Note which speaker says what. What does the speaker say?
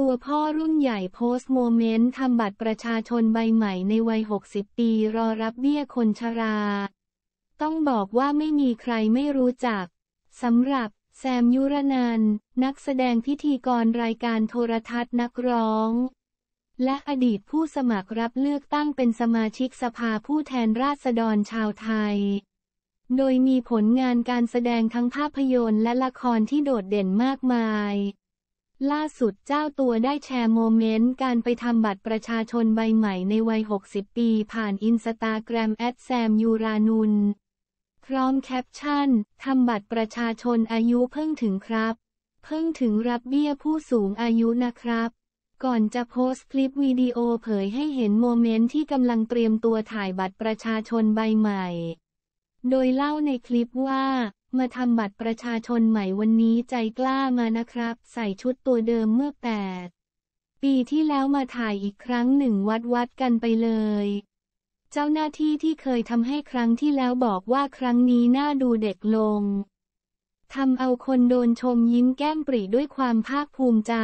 Speaker 1: ตัวพ่อรุ่นใหญ่โพสต์โมเมนต์ทำบัตรประชาชนใบใหม่ในวัย 60 ปีรอรับเบี้ยคนชรา ต้องบอกว่าไม่มีใครไม่รู้จัก สำหรับแซมยุรนันนักแสดงพิธีกรรายการโทรทัศน์นักร้อง และอดีตผู้สมัครรับเลือกตั้งเป็นสมาชิกสภาผู้แทนราษฎรชาวไทย โดยมีผลงานการแสดงทั้งภาพยนตร์และละครที่โดดเด่นมากมายล่าสุดเจ้าตัวได้แชร์โมเมนต์การไปทำบัตรประชาชนใบใหม่ในวัย 60 ปีผ่านอินสตาแกรมแอดแซมยูรานุนพร้อมแคปชั่นทำบัตรประชาชนอายุเพิ่งถึงครับ เพิ่งถึงรับเบี้ยผู้สูงอายุนะครับ ก่อนจะโพสต์คลิปวิดีโอเผยให้เห็นโมเมนต์ที่กำลังเตรียมตัวถ่ายบัตรประชาชนใบใหม่ โดยเล่าในคลิปว่ามาทำบัตรประชาชนใหม่วันนี้ใจกล้ามานะครับ ใส่ชุดตัวเดิมเมื่อแปดปีที่แล้วมาถ่ายอีกครั้งหนึ่งวัดวัดกันไปเลย เจ้าหน้าที่ที่เคยทำให้ครั้งที่แล้วบอกว่าครั้งนี้น่าดูเด็กลงทำเอาคนโดนชมยิ้มแก้มปรีด้วยความภาคภูมิใจ